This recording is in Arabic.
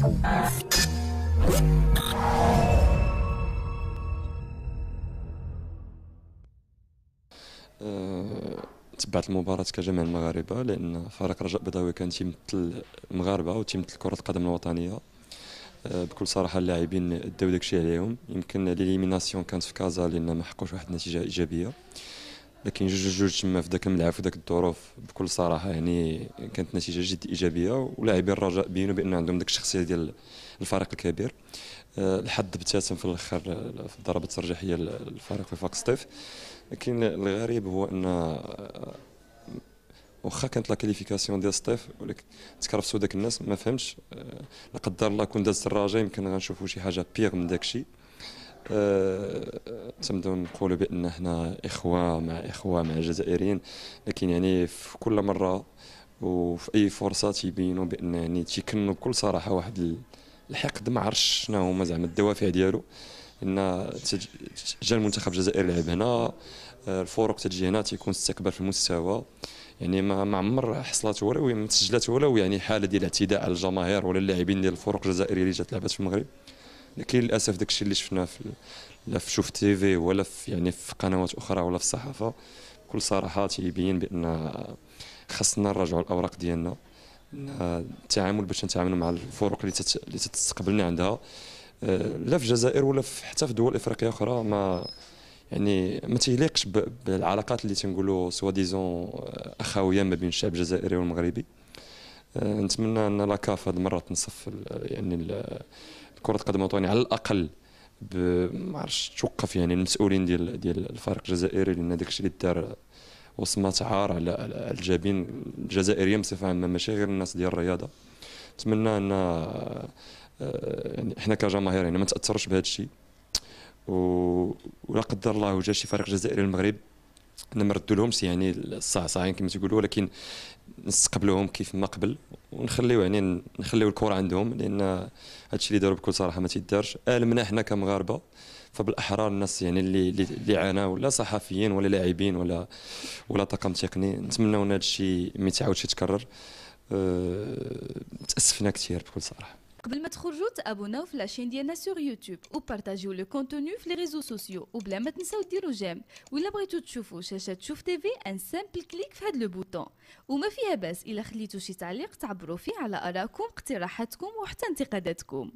تبعت المباراة كجمع المغاربة لأن فريق رجاء بيضاوي كان تيمثل المغاربة وتيمثل كرة القدم الوطنية آه، بكل صراحة اللاعبين داو داكشي عليهم يمكن ليليميناسيون كانت في كازا لأن ما حقوش واحد النتيجة إيجابية لكن جوج جوج تما في ذاك الملعب في ذاك الظروف بكل صراحه يعني كانت نتيجه جد ايجابيه ولاعبين الرجاء بينوا بان عندهم ديك الشخصيه ديال الفريق الكبير الحد آه، ابتسم في الاخر في الضربه الترجيحيه للفريق في فاك ستيف لكن الغريب هو ان آه، واخا كانت لا كاليفيكاسيون ديال ستيف ولكن تكرفسوا داك الناس ما فهمتش آه، لا قدر الله كون دازت الرجاء يمكن غنشوفوا شي حاجه بيغ من داك الشيء آه، تنبداو نقولوا بان حنا اخوه مع اخوه مع جزائريين لكن يعني في كل مره وفي اي فرصه تيبينوا بان يعني تيكنوا بكل صراحه واحد الحقد ما عرفتش شنو هما زعما الدوافع ديالو ان جا المنتخب الجزائري لعب هنا آه، الفرق تجي هنا تيكون استكبر في المستوى يعني ما ما عمر حصلت ولا ما تسجلت ولا يعني حاله ديال اعتداء على الجماهير ولا اللاعبين ديال الفرق الجزائريه اللي جات لعبت في المغرب كاين للاسف داكشي اللي شفناه في لا في شوف تي في ولا في يعني في قنوات اخرى ولا في الصحافه بكل صراحه تيبين بان خاصنا نراجعوا الاوراق ديالنا التعامل باش نتعاملوا مع الفروق اللي تت... اللي تتستقبلنا عندها آه، لا في الجزائر ولا في حتى في دول افريقيه اخرى ما يعني ما تيليقش بالعلاقات اللي تنقولوا سوا ديزون اخويه آه، ما بين الشعب الجزائري والمغربي آه، نتمنى ان لاكاف هذه المره تنصف يعني كره قدم وطني على الاقل ما عرفتش توقف يعني المسؤولين ديال ديال الفريق الجزائري لان داك الشيء اللي دار وصمات عار على الجابين الجزائريين بصفه عامه ماشي غير الناس ديال الرياضه نتمنى ان آه، يعني حنا كجماهير يعني ما تاثرش بهذا الشيء ولا قدر الله وجا شي فريق جزائري المغرب نمردوا لهمش يعني الصعصعين كما تيقولوا ولكن نستقبلوهم كيف ما قبل ونخليو يعني نخليو الكره عندهم لان هذا الشيء اللي داروا بكل صراحه ما تيدارش المنا آه، حنا كمغاربه فبالاحرى الناس يعني اللي اللي عاناو لا صحفيين ولا لاعبين ولا ولا طاقم تقني نتمناو ان هذا الشيء ما يتعاودش يتكرر أه تاسفنا كثير بكل صراحه قبل ما تخرجوا تابوناو في لاشين ديالنا سور يوتيوب وبارطاجيو لو كونتوني في لي ريزو سوسيو وبلا ما تنساو ديروا جيم ولا بغيتو تشوفوا شاشه تشوف تيفي ان سامبل كليك في هاد لو بوطون وما فيها باس الا خليتو شي تعليق تعبروا فيه على ارائكم اقتراحاتكم وحتى انتقاداتكم